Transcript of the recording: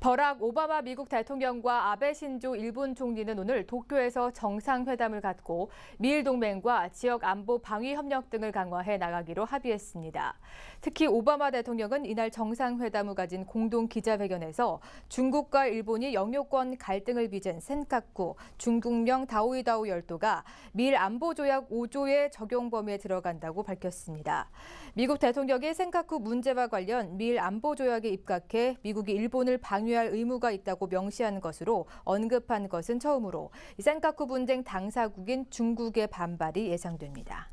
버락 오바마 미국 대통령과 아베 신조 일본 총리는 오늘 도쿄에서 정상회담을 갖고 미일 동맹과 지역 안보 방위 협력 등을 강화해 나가기로 합의했습니다. 특히 오바마 대통령은 이날 정상회담 을 가진 공동 기자회견에서 중국과 일본이 영유권 갈등을 빚은 센카쿠, 중국령 다오이다오 열도가 미일 안보 조약 5조의 적용 범위에 들어간다고 밝혔습니다. 미국 대통령이 센카쿠 문제와 관련 미일 안보 조약에 입각해 미국이 일본을 방위 공유할 의무가 있다고 명시한 것으로 언급한 것은 처음으로 이산가쿠 분쟁 당사국인 중국의 반발이 예상됩니다.